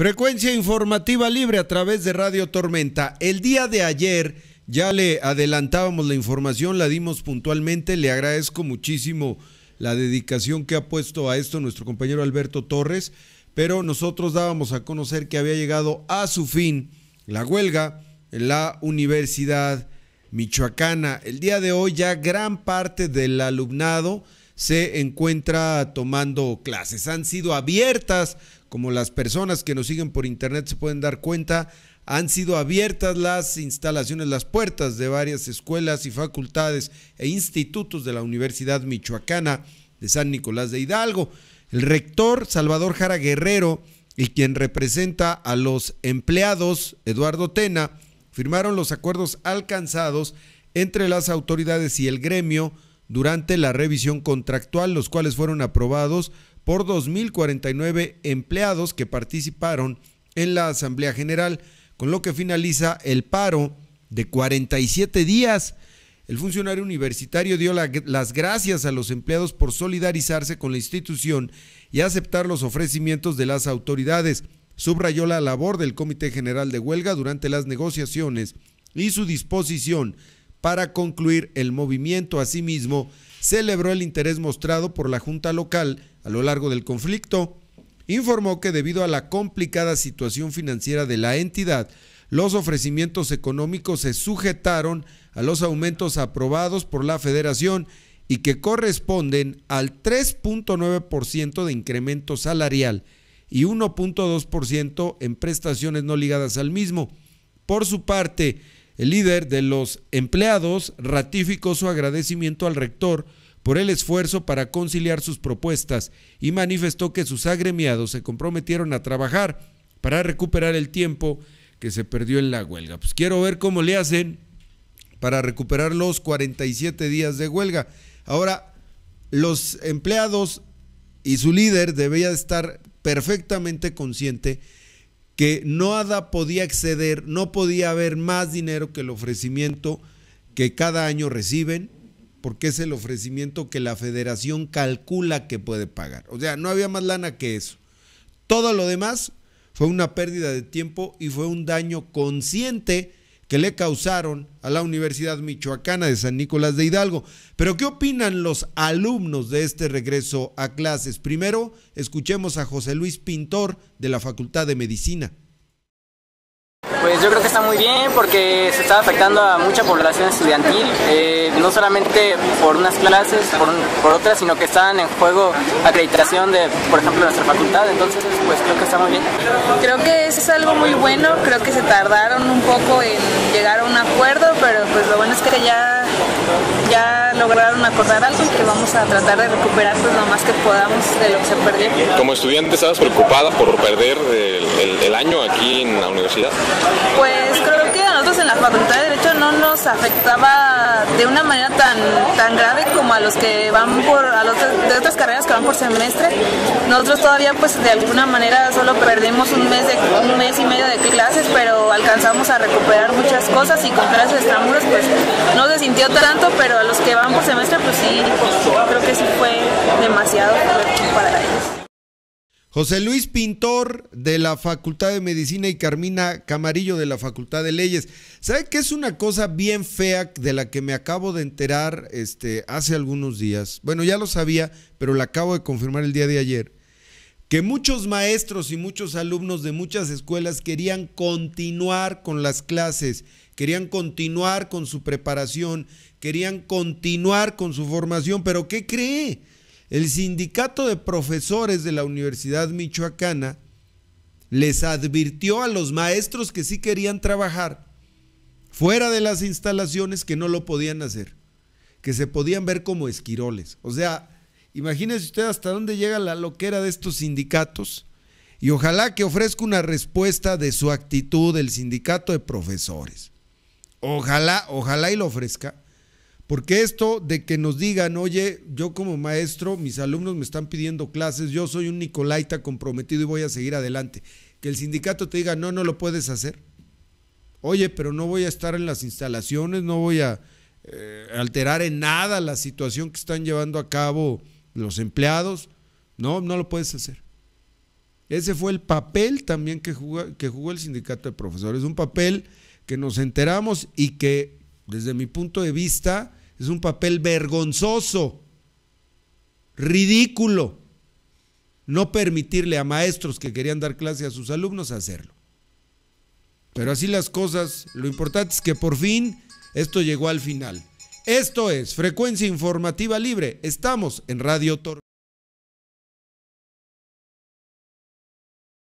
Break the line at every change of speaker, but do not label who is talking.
Frecuencia informativa libre a través de Radio Tormenta. El día de ayer ya le adelantábamos la información, la dimos puntualmente. Le agradezco muchísimo la dedicación que ha puesto a esto nuestro compañero Alberto Torres, pero nosotros dábamos a conocer que había llegado a su fin la huelga en la Universidad Michoacana. El día de hoy ya gran parte del alumnado se encuentra tomando clases. Han sido abiertas, como las personas que nos siguen por internet se pueden dar cuenta, han sido abiertas las instalaciones, las puertas de varias escuelas y facultades e institutos de la Universidad Michoacana de San Nicolás de Hidalgo. El rector Salvador Jara Guerrero y quien representa a los empleados, Eduardo Tena, firmaron los acuerdos alcanzados entre las autoridades y el gremio durante la revisión contractual, los cuales fueron aprobados por 2.049 empleados que participaron en la Asamblea General, con lo que finaliza el paro de 47 días. El funcionario universitario dio las gracias a los empleados por solidarizarse con la institución y aceptar los ofrecimientos de las autoridades. Subrayó la labor del Comité General de Huelga durante las negociaciones y su disposición para concluir, el movimiento asimismo celebró el interés mostrado por la Junta Local a lo largo del conflicto. Informó que debido a la complicada situación financiera de la entidad, los ofrecimientos económicos se sujetaron a los aumentos aprobados por la federación y que corresponden al 3.9% de incremento salarial y 1.2% en prestaciones no ligadas al mismo. Por su parte, el líder de los empleados ratificó su agradecimiento al rector por el esfuerzo para conciliar sus propuestas y manifestó que sus agremiados se comprometieron a trabajar para recuperar el tiempo que se perdió en la huelga. Pues quiero ver cómo le hacen para recuperar los 47 días de huelga. Ahora, los empleados y su líder debía estar perfectamente consciente que nada podía exceder, no podía haber más dinero que el ofrecimiento que cada año reciben, porque es el ofrecimiento que la federación calcula que puede pagar. O sea, no había más lana que eso. Todo lo demás fue una pérdida de tiempo y fue un daño consciente que le causaron a la Universidad Michoacana de San Nicolás de Hidalgo. Pero ¿qué opinan los alumnos de este regreso a clases? Primero, escuchemos a José Luis Pintor de la Facultad de Medicina.
Pues yo creo que está muy bien porque se está afectando a mucha población estudiantil, eh, no solamente por unas clases, por, por, otras, sino que están en juego acreditación de, por ejemplo, nuestra facultad, entonces pues creo que está muy bien. Creo que eso es algo muy bueno, creo que se tardaron un poco en pues lo bueno es que ya, ya lograron acordar algo y que vamos a tratar de recuperar lo más que podamos de lo que se perdió. Como estudiante, ¿estabas preocupada por perder el, año aquí en la universidad? Pues creo que a nosotros en la Facultad de Derecho no nos afectaba de una manera tan, tan grave como a los que van por, a los de otras carreras que van por semestre. Nosotros todavía pues de alguna manera solo perdimos un mes, de, un mes y medio de clases, pero alcanzamos a recuperar muchas cosas y con clases de tanto, pero a los que van por semestre, pues sí, pues, creo que sí fue
demasiado para ellos. José Luis Pintor de la Facultad de Medicina y Carmina Camarillo de la Facultad de Leyes. ¿Sabe qué es una cosa bien fea de la que me acabo de enterar este, hace algunos días? Bueno, ya lo sabía, pero la acabo de confirmar el día de ayer. Que muchos maestros y muchos alumnos de muchas escuelas querían continuar con las clases querían continuar con su preparación, querían continuar con su formación, pero ¿qué cree? El sindicato de profesores de la Universidad Michoacana les advirtió a los maestros que sí querían trabajar fuera de las instalaciones que no lo podían hacer, que se podían ver como esquiroles. O sea, imagínense usted hasta dónde llega la loquera de estos sindicatos y ojalá que ofrezca una respuesta de su actitud el sindicato de profesores. Ojalá, ojalá y lo ofrezca. Porque esto de que nos digan, oye, yo como maestro, mis alumnos me están pidiendo clases, yo soy un Nicolaita comprometido y voy a seguir adelante. Que el sindicato te diga, no, no lo puedes hacer. Oye, pero no voy a estar en las instalaciones, no voy a eh, alterar en nada la situación que están llevando a cabo los empleados. No, no lo puedes hacer. Ese fue el papel también que que jugó el sindicato de profesores, un papel que nos enteramos y que, desde mi punto de vista, es un papel vergonzoso, ridículo, no permitirle a maestros que querían dar clase a sus alumnos hacerlo. Pero así las cosas, lo importante es que por fin esto llegó al final. Esto es Frecuencia Informativa Libre. Estamos en Radio Toro.